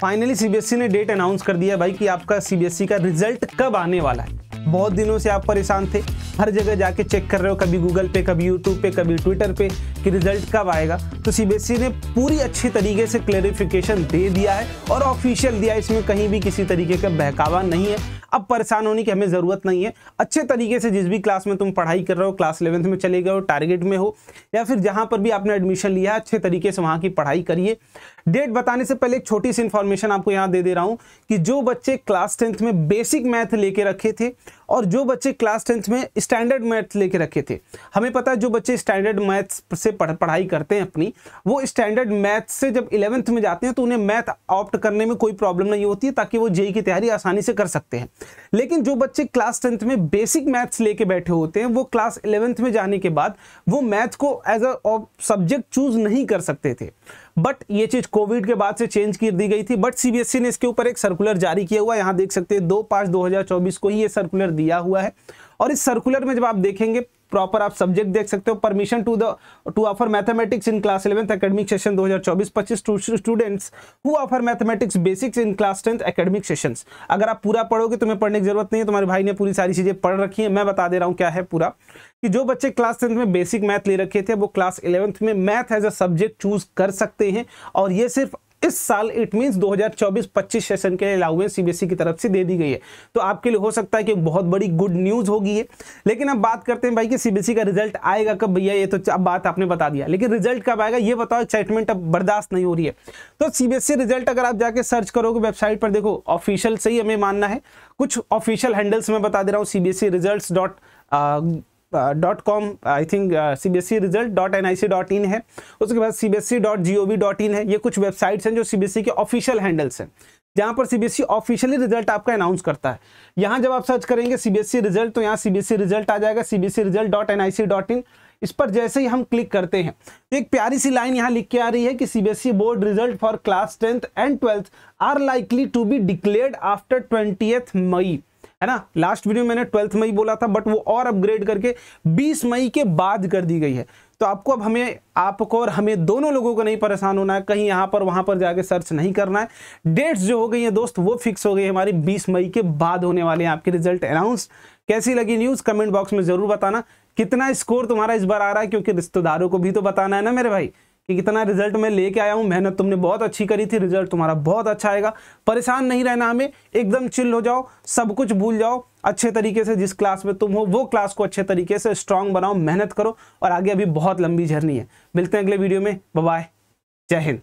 finally CBSE e ने date announce कर दिया भाई कि आपका सीबीएसई e का रिजल्ट कब आने वाला है बहुत दिनों से आप परेशान थे हर जगह जाके चेक कर रहे हो कभी गूगल पे कभी यूट्यूब पे कभी ट्विटर पे कि रिजल्ट कब आएगा तो सीबीएसई ने पूरी अच्छी तरीके से क्लेरिफिकेशन दे दिया है और ऑफिशियल दिया है इसमें कहीं भी किसी तरीके का बहकावा नहीं है अब परेशान होने की हमें ज़रूरत नहीं है अच्छे तरीके से जिस भी क्लास में तुम पढ़ाई कर रहे हो क्लास इलेवंथ में चले गए हो टारगेट में हो या फिर जहाँ पर भी आपने एडमिशन लिया अच्छे तरीके से वहाँ की पढ़ाई करिए डेट बताने से पहले एक छोटी सी इन्फॉर्मेशन आपको यहाँ दे दे रहा हूँ कि जो बच्चे क्लास टेंथ में बेसिक मैथ लेके रखे थे और जो बच्चे क्लास टेंथ में स्टैंडर्ड मैथ लेके रखे थे हमें पता है जो बच्चे स्टैंडर्ड मैथ्स से पढ़ पढ़ाई करते हैं अपनी वो स्टैंडर्ड मैथ्स से जब इलेवंथ में जाते हैं तो उन्हें मैथ ऑप्ट करने में कोई प्रॉब्लम नहीं होती है ताकि वो जेई की तैयारी आसानी से कर सकते हैं लेकिन जो बच्चे क्लास टेंथ में बेसिक मैथ्स लेके बैठे होते हैं वो क्लास इलेवेंथ में जाने के बाद वो मैथ को एज अ सब्जेक्ट चूज नहीं कर सकते थे बट ये चीज कोविड के बाद से चेंज कर दी गई थी बट सीबीएसई e ने इसके ऊपर एक सर्कुलर जारी किया हुआ यहाँ देख सकते हैं दो पाँच दो को ही ये सर्कुलर दिया हुआ है और इस सर्कुलर में जब आप देखेंगे प्रॉपर आप सब्जेक्ट देख सकते हो permission to the to offer mathematics in class eleventh academic session 2024-25 students who offer mathematics basics in class tenth academic sessions अगर आप पूरा पढ़ोगे तुम्हें पढ़ने की जरूरत नहीं है तुम्हारे भाई ने पूरी सारी चीजें पढ़ रखी है मैं बता दे रहा हूँ क्या है पूरा कि जो बच्चे क्लास टेंथ में बेसिक मैथ ले रखे थे वो क्लास इलेवंथ में math as a subject choose कर सकते हैं और ये सिर्फ इस साल इट मीन 2024-25 सेशन के लिए अलाउवेंस सीबीएसई e की तरफ से दे दी गई है तो आपके लिए हो सकता है कि बहुत बड़ी गुड न्यूज होगी ये लेकिन अब बात करते हैं भाई कि सीबीएसई e का रिजल्ट आएगा कब भैया ये तो अब बात आपने बता दिया लेकिन रिजल्ट कब आएगा ये बताओ एक्साइटमेंट अब बर्दाश्त नहीं हो रही है तो सीबीएसई रिजल्ट e अगर आप जाके सर्च करोगे वेबसाइट पर देखो ऑफिशियल से ही हमें मानना है कुछ ऑफिशियल हैंडल्स में बता दे रहा हूँ CBSE result dot dot com I think C B S E result dot N I C dot in है उसके बाद C B S E dot G O V dot in है ये कुछ वेबसाइट्स हैं जो सी बी एस ई के official handles हैं जहाँ पर C B S E officially result आपका अनाउंस करता है यहाँ जब आप सर्च करेंगे C B S C result तो यहाँ C B S C result आ जाएगा C C result dot N I C dot in इस पर जैसे ही हम क्लिक करते हैं तो एक प्यारी सी लाइन यहाँ लिख के आ रही है कि C B S E board result for class tenth and twelfth are likely to be declared after twenty May है ना लास्ट वीडियो मैंने ट्वेल्थ मई बोला था बट वो और अपग्रेड करके बीस मई के बाद कर दी गई है तो आपको अब हमें आपको और हमें दोनों लोगों को नहीं परेशान होना है कहीं यहाँ पर वहाँ पर जाके सर्च नहीं करना है डेट्स जो हो गई हैं दोस्त वो फिक्स हो गई है हमारी 20 मई के बाद होने वाले हैं आपके रिजल्ट अनाउंस कैसी लगी न्यूज़ कमेंट बॉक्स में ज़रूर बताना कितना स्कोर तुम्हारा इस बार आ रहा है क्योंकि रिश्तेदारों को भी तो बताना है ना मेरे भाई कि कितना रिजल्ट मैं लेके आया हूँ मेहनत तुमने बहुत अच्छी करी थी रिजल्ट तुम्हारा बहुत अच्छा आएगा परेशान नहीं रहना हमें एकदम चिल हो जाओ सब कुछ भूल जाओ अच्छे तरीके से जिस क्लास में तुम हो वो क्लास को अच्छे तरीके से स्ट्रांग बनाओ मेहनत करो और आगे अभी बहुत लंबी जर्नी है मिलते हैं अगले वीडियो में बाय जय हिंद